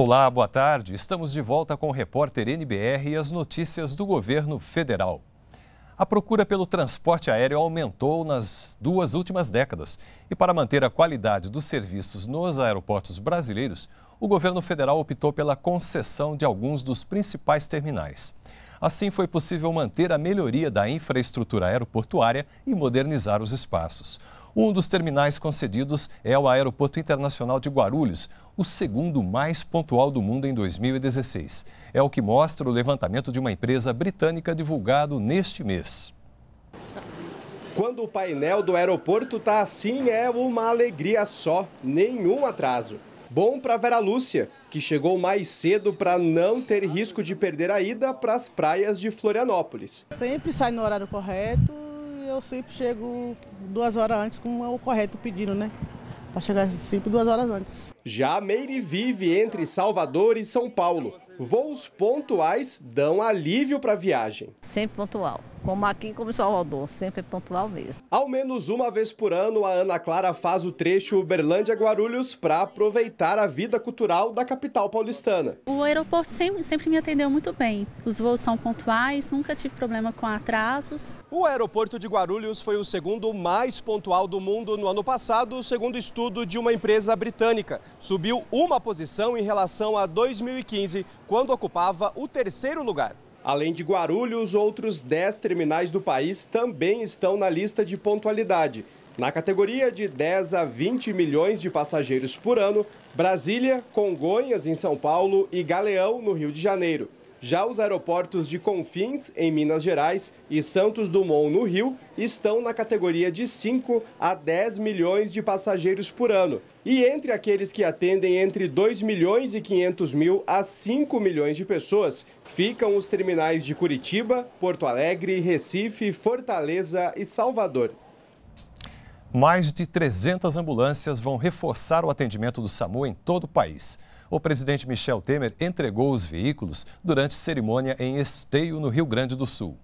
Olá, boa tarde. Estamos de volta com o repórter NBR e as notícias do governo federal. A procura pelo transporte aéreo aumentou nas duas últimas décadas. E para manter a qualidade dos serviços nos aeroportos brasileiros, o governo federal optou pela concessão de alguns dos principais terminais. Assim, foi possível manter a melhoria da infraestrutura aeroportuária e modernizar os espaços. Um dos terminais concedidos é o Aeroporto Internacional de Guarulhos, o segundo mais pontual do mundo em 2016. É o que mostra o levantamento de uma empresa britânica divulgado neste mês. Quando o painel do aeroporto está assim, é uma alegria só, nenhum atraso. Bom para Vera Lúcia, que chegou mais cedo para não ter risco de perder a ida para as praias de Florianópolis. Sempre sai no horário correto e eu sempre chego duas horas antes com o correto pedido, né? para chegar assim sempre Recife duas horas antes. Já Meire vive entre Salvador e São Paulo. Voos pontuais dão alívio para a viagem. Sempre pontual como aqui como em Salvador, sempre é pontual mesmo. Ao menos uma vez por ano, a Ana Clara faz o trecho Uberlândia-Guarulhos para aproveitar a vida cultural da capital paulistana. O aeroporto sempre, sempre me atendeu muito bem. Os voos são pontuais, nunca tive problema com atrasos. O aeroporto de Guarulhos foi o segundo mais pontual do mundo no ano passado, segundo estudo de uma empresa britânica. Subiu uma posição em relação a 2015, quando ocupava o terceiro lugar. Além de Guarulhos, outros 10 terminais do país também estão na lista de pontualidade. Na categoria de 10 a 20 milhões de passageiros por ano, Brasília, Congonhas, em São Paulo e Galeão, no Rio de Janeiro. Já os aeroportos de Confins, em Minas Gerais, e Santos Dumont, no Rio, estão na categoria de 5 a 10 milhões de passageiros por ano. E entre aqueles que atendem entre 2 milhões e 500 mil a 5 milhões de pessoas, ficam os terminais de Curitiba, Porto Alegre, Recife, Fortaleza e Salvador. Mais de 300 ambulâncias vão reforçar o atendimento do SAMU em todo o país. O presidente Michel Temer entregou os veículos durante cerimônia em Esteio, no Rio Grande do Sul.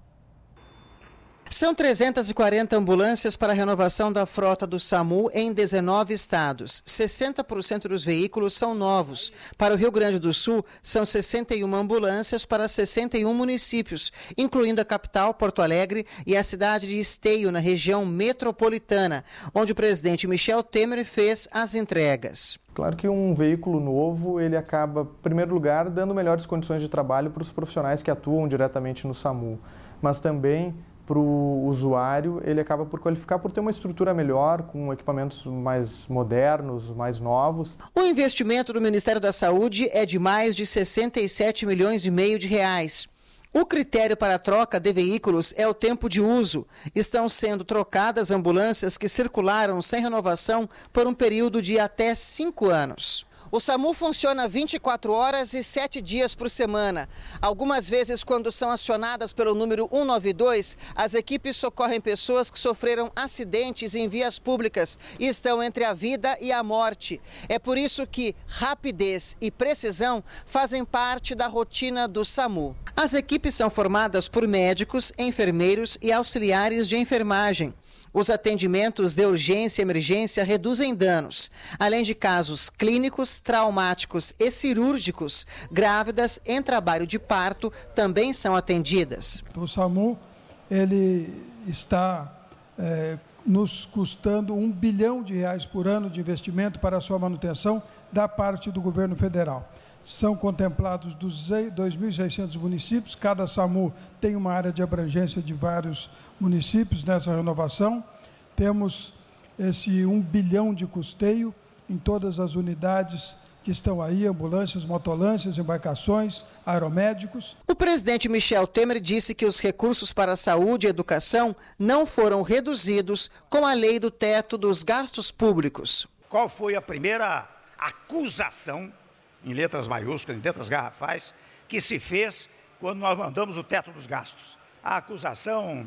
São 340 ambulâncias para a renovação da frota do SAMU em 19 estados. 60% dos veículos são novos. Para o Rio Grande do Sul, são 61 ambulâncias para 61 municípios, incluindo a capital, Porto Alegre, e a cidade de Esteio, na região metropolitana, onde o presidente Michel Temer fez as entregas. Claro que um veículo novo, ele acaba, em primeiro lugar, dando melhores condições de trabalho para os profissionais que atuam diretamente no SAMU, mas também para o usuário, ele acaba por qualificar por ter uma estrutura melhor, com equipamentos mais modernos, mais novos. O investimento do Ministério da Saúde é de mais de 67 milhões e meio de reais. O critério para a troca de veículos é o tempo de uso. Estão sendo trocadas ambulâncias que circularam sem renovação por um período de até cinco anos. O SAMU funciona 24 horas e 7 dias por semana. Algumas vezes, quando são acionadas pelo número 192, as equipes socorrem pessoas que sofreram acidentes em vias públicas e estão entre a vida e a morte. É por isso que rapidez e precisão fazem parte da rotina do SAMU. As equipes são formadas por médicos, enfermeiros e auxiliares de enfermagem. Os atendimentos de urgência e emergência reduzem danos, além de casos clínicos, traumáticos e cirúrgicos. Grávidas em trabalho de parto também são atendidas. O SAMU ele está é, nos custando um bilhão de reais por ano de investimento para a sua manutenção da parte do governo federal são contemplados 2.600 municípios, cada SAMU tem uma área de abrangência de vários municípios nessa renovação. Temos esse 1 bilhão de custeio em todas as unidades que estão aí, ambulâncias, motolâncias, embarcações, aeromédicos. O presidente Michel Temer disse que os recursos para a saúde e educação não foram reduzidos com a lei do teto dos gastos públicos. Qual foi a primeira acusação em letras maiúsculas, em letras garrafais, que se fez quando nós mandamos o teto dos gastos. A acusação,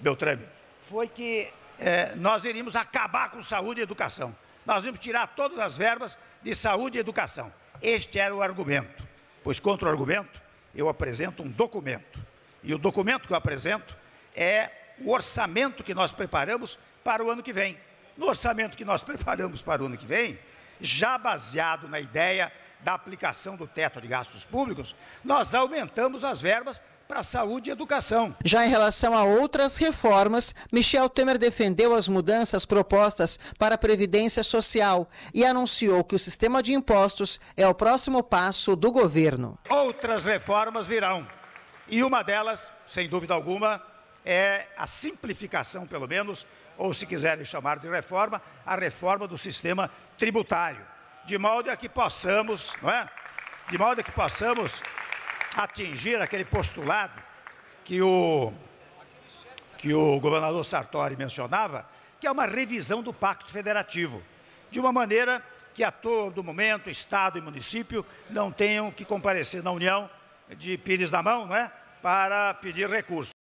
Beltrame, foi que eh, nós iríamos acabar com saúde e educação. Nós íamos tirar todas as verbas de saúde e educação. Este era o argumento. Pois, contra o argumento, eu apresento um documento. E o documento que eu apresento é o orçamento que nós preparamos para o ano que vem. No orçamento que nós preparamos para o ano que vem, já baseado na ideia da aplicação do teto de gastos públicos, nós aumentamos as verbas para saúde e educação. Já em relação a outras reformas, Michel Temer defendeu as mudanças propostas para a Previdência Social e anunciou que o sistema de impostos é o próximo passo do governo. Outras reformas virão. E uma delas, sem dúvida alguma, é a simplificação, pelo menos, ou se quiserem chamar de reforma, a reforma do sistema tributário de modo a que possamos, não é? De modo a que possamos atingir aquele postulado que o, que o governador Sartori mencionava, que é uma revisão do Pacto Federativo, de uma maneira que a todo momento, Estado e município não tenham que comparecer na União de Pires na mão, não é? Para pedir recursos.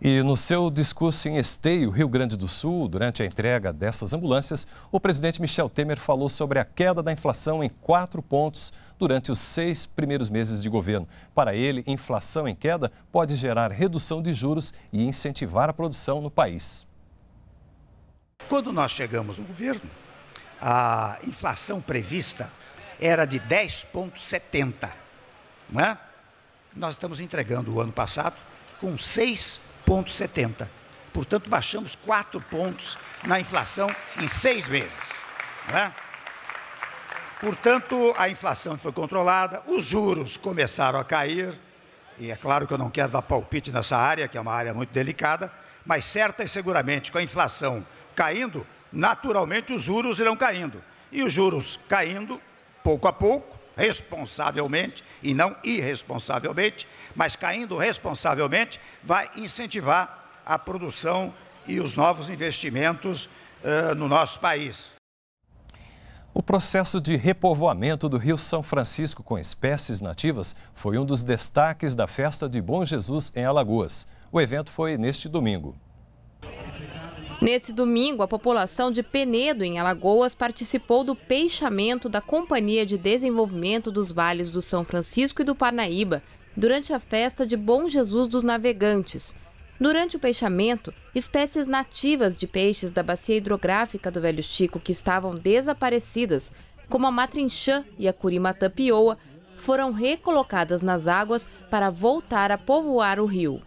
E no seu discurso em Esteio, Rio Grande do Sul, durante a entrega dessas ambulâncias, o presidente Michel Temer falou sobre a queda da inflação em quatro pontos durante os seis primeiros meses de governo. Para ele, inflação em queda pode gerar redução de juros e incentivar a produção no país. Quando nós chegamos no governo, a inflação prevista era de 10,70. Não é? Nós estamos entregando o ano passado com 6,70. 4,70. Portanto, baixamos 4 pontos na inflação em seis meses. Né? Portanto, a inflação foi controlada, os juros começaram a cair, e é claro que eu não quero dar palpite nessa área, que é uma área muito delicada, mas certa e seguramente, com a inflação caindo, naturalmente os juros irão caindo. E os juros caindo, pouco a pouco, responsavelmente e não irresponsavelmente, mas caindo responsavelmente, vai incentivar a produção e os novos investimentos uh, no nosso país. O processo de repovoamento do Rio São Francisco com espécies nativas foi um dos destaques da festa de Bom Jesus em Alagoas. O evento foi neste domingo. Nesse domingo, a população de Penedo, em Alagoas, participou do peixamento da Companhia de Desenvolvimento dos Vales do São Francisco e do Parnaíba, durante a festa de Bom Jesus dos Navegantes. Durante o peixamento, espécies nativas de peixes da bacia hidrográfica do Velho Chico que estavam desaparecidas, como a matrinchã e a curimatã pioa, foram recolocadas nas águas para voltar a povoar o rio.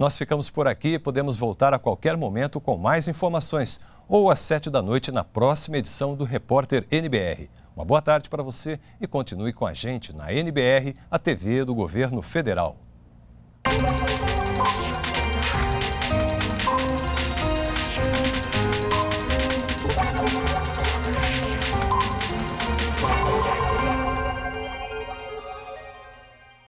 Nós ficamos por aqui e podemos voltar a qualquer momento com mais informações ou às sete da noite na próxima edição do Repórter NBR. Uma boa tarde para você e continue com a gente na NBR, a TV do Governo Federal.